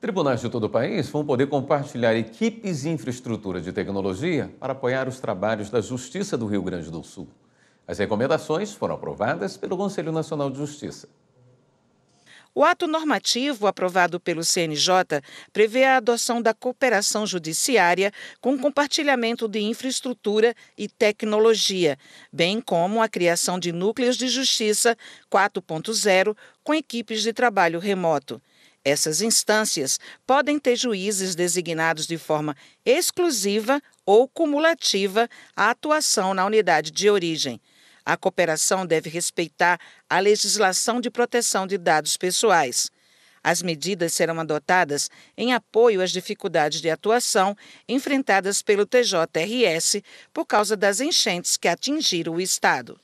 Tribunais de todo o país vão poder compartilhar equipes e infraestrutura de tecnologia para apoiar os trabalhos da Justiça do Rio Grande do Sul. As recomendações foram aprovadas pelo Conselho Nacional de Justiça. O ato normativo aprovado pelo CNJ prevê a adoção da cooperação judiciária com compartilhamento de infraestrutura e tecnologia, bem como a criação de núcleos de justiça 4.0 com equipes de trabalho remoto. Essas instâncias podem ter juízes designados de forma exclusiva ou cumulativa à atuação na unidade de origem. A cooperação deve respeitar a legislação de proteção de dados pessoais. As medidas serão adotadas em apoio às dificuldades de atuação enfrentadas pelo TJRS por causa das enchentes que atingiram o Estado.